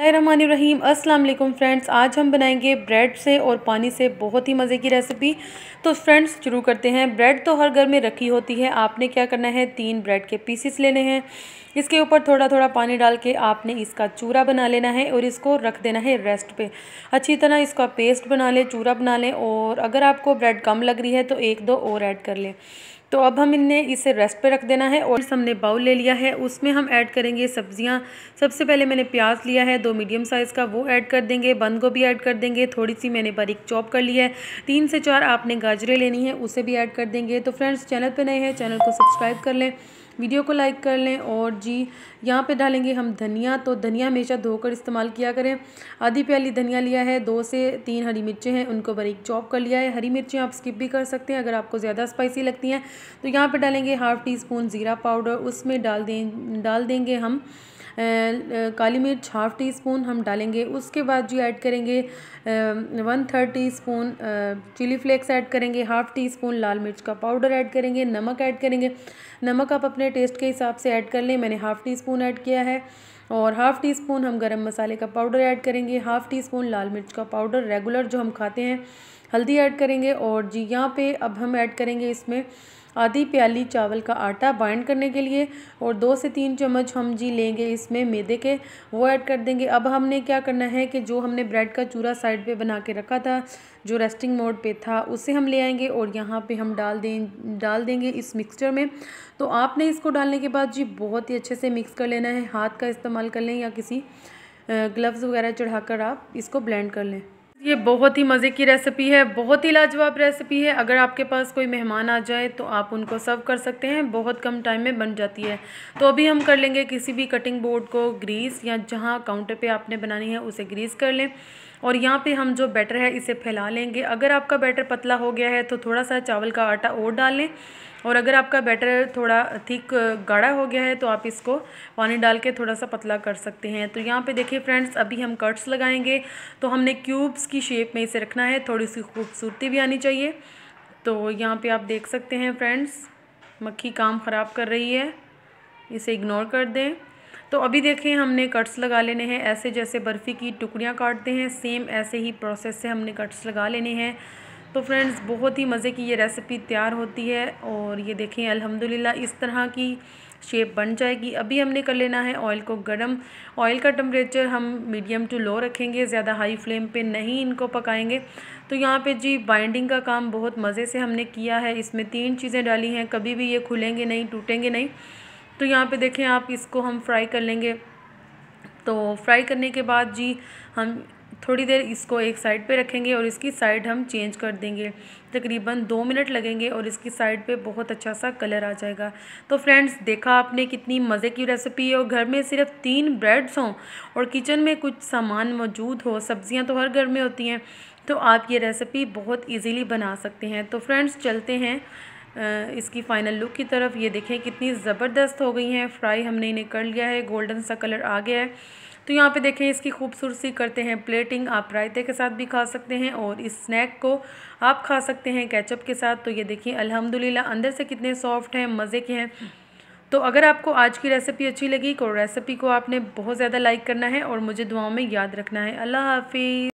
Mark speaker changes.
Speaker 1: रहीम अस्सलाम वालेकुम फ्रेंड्स आज हम बनाएंगे ब्रेड से और पानी से बहुत ही मज़े की रेसिपी तो फ्रेंड्स शुरू करते हैं ब्रेड तो हर घर में रखी होती है आपने क्या करना है तीन ब्रेड के पीसेस लेने हैं इसके ऊपर थोड़ा थोड़ा पानी डाल के आपने इसका चूरा बना लेना है और इसको रख देना है रेस्ट पे अच्छी तरह इसका पेस्ट बना लें चूरा बना लें और अगर आपको ब्रेड कम लग रही है तो एक दो और ऐड कर लें तो अब हम इनने इसे रेस्ट पे रख देना है और हमने बाउल ले लिया है उसमें हम ऐड करेंगे सब्जियां सबसे पहले मैंने प्याज लिया है दो मीडियम साइज़ का वो ऐड कर देंगे बंद गोभी ऐड कर देंगे थोड़ी सी मैंने बारीक चॉप कर लिया है तीन से चार आपने गाजरें लेनी है उसे भी ऐड कर देंगे तो फ्रेंड्स चैनल पर नए हैं चैनल को सब्सक्राइब कर लें वीडियो को लाइक कर लें और जी यहाँ पे डालेंगे हम धनिया तो धनिया हमेशा धोकर इस्तेमाल किया करें आधी प्याली धनिया लिया है दो से तीन हरी मिर्चें हैं उनको बारीक चॉप कर लिया है हरी मिर्चें आप स्किप भी कर सकते हैं अगर आपको ज़्यादा स्पाइसी लगती हैं तो यहाँ पर डालेंगे हाफ़ टी स्पून ज़ीरा पाउडर उसमें डाल दें डाल देंगे हम काली मिर्च हाफ़ टी स्पून हम डालेंगे उसके बाद जी ऐड करेंगे one third teaspoon chili flakes add करेंगे हाफ़ टी स्पून लाल मिर्च का पाउडर ऐड करेंगे नमक ऐड करेंगे नमक आप अपने टेस्ट के हिसाब से ऐड कर लें मैंने हाफ़ टी स्पून ऐड किया है और हाफ़ टी स्पून हम गरम मसाले का पाउडर ऐड करेंगे हाफ़ टी स्पून लाल मिर्च का पाउडर रेगुलर जो हम खाते हैं हल्दी ऐड करेंगे और जी यहाँ पे अब हम ऐड करेंगे इसमें आधी प्याली चावल का आटा बाइंड करने के लिए और दो से तीन चम्मच हम जी लेंगे इसमें मैदे के वो ऐड कर देंगे अब हमने क्या करना है कि जो हमने ब्रेड का चूरा साइड पे बना के रखा था जो रेस्टिंग मोड पे था उसे हम ले आएंगे और यहाँ पे हम डाल दें डाल देंगे इस मिक्सचर में तो आपने इसको डालने के बाद जी बहुत ही अच्छे से मिक्स कर लेना है हाथ का इस्तेमाल कर लें या किसी ग्लव्स वगैरह चढ़ाकर आप इसको ब्लेंड कर लें ये बहुत ही मज़े की रेसिपी है बहुत ही लाजवाब रेसिपी है अगर आपके पास कोई मेहमान आ जाए तो आप उनको सर्व कर सकते हैं बहुत कम टाइम में बन जाती है तो अभी हम कर लेंगे किसी भी कटिंग बोर्ड को ग्रीस या जहाँ काउंटर पे आपने बनानी है उसे ग्रीस कर लें और यहाँ पे हम जो बैटर है इसे फैला लेंगे अगर आपका बैटर पतला हो गया है तो थोड़ा सा चावल का आटा और डाल लें और अगर आपका बैटर थोड़ा थिक गाढ़ा हो गया है तो आप इसको पानी डाल के थोड़ा सा पतला कर सकते हैं तो यहाँ पे देखिए फ्रेंड्स अभी हम कट्स लगाएंगे तो हमने क्यूब्स की शेप में इसे रखना है थोड़ी सी खूबसूरती भी आनी चाहिए तो यहाँ पे आप देख सकते हैं फ्रेंड्स मक्खी काम ख़राब कर रही है इसे इग्नोर कर दें तो अभी देखें हमने कट्स लगा लेने हैं ऐसे जैसे बर्फ़ी की टुकड़ियाँ काटते हैं सेम ऐसे ही प्रोसेस से हमने कट्स लगा लेने हैं तो फ्रेंड्स बहुत ही मज़े की ये रेसिपी तैयार होती है और ये देखें अलहमदिल्ला इस तरह की शेप बन जाएगी अभी हमने कर लेना है ऑयल को गर्म ऑयल का टेम्परेचर हम मीडियम टू लो रखेंगे ज़्यादा हाई फ्लेम पे नहीं इनको पकाएंगे तो यहाँ पे जी बाइंडिंग का काम बहुत मज़े से हमने किया है इसमें तीन चीज़ें डाली हैं कभी भी ये खुलेंगे नहीं टूटेंगे नहीं तो यहाँ पे देखें आप इसको हम फ्राई कर लेंगे तो फ्राई करने के बाद जी हम थोड़ी देर इसको एक साइड पे रखेंगे और इसकी साइड हम चेंज कर देंगे तकरीबन दो मिनट लगेंगे और इसकी साइड पे बहुत अच्छा सा कलर आ जाएगा तो फ्रेंड्स देखा आपने कितनी मज़े की रेसिपी है और घर में सिर्फ तीन ब्रेड्स हों और किचन में कुछ सामान मौजूद हो सब्ज़ियाँ तो हर घर में होती हैं तो आप ये रेसिपी बहुत ईजीली बना सकते हैं तो फ्रेंड्स चलते हैं इसकी फ़ाइनल लुक की तरफ ये देखें कितनी ज़बरदस्त हो गई हैं फ्राई हमने इन्हें कर लिया है गोल्डन सा कलर आ गया है तो यहाँ पे देखें इसकी खूबसूरती करते हैं प्लेटिंग आप रायते के साथ भी खा सकते हैं और इस स्नैक को आप खा सकते हैं कैचअप के साथ तो ये देखिए अलहमदिल्ला अंदर से कितने सॉफ्ट हैं मज़े के हैं तो अगर आपको आज की रेसिपी अच्छी लगी तो रेसिपी को आपने बहुत ज़्यादा लाइक करना है और मुझे दुआओं में याद रखना है अल्लाह हाफिज़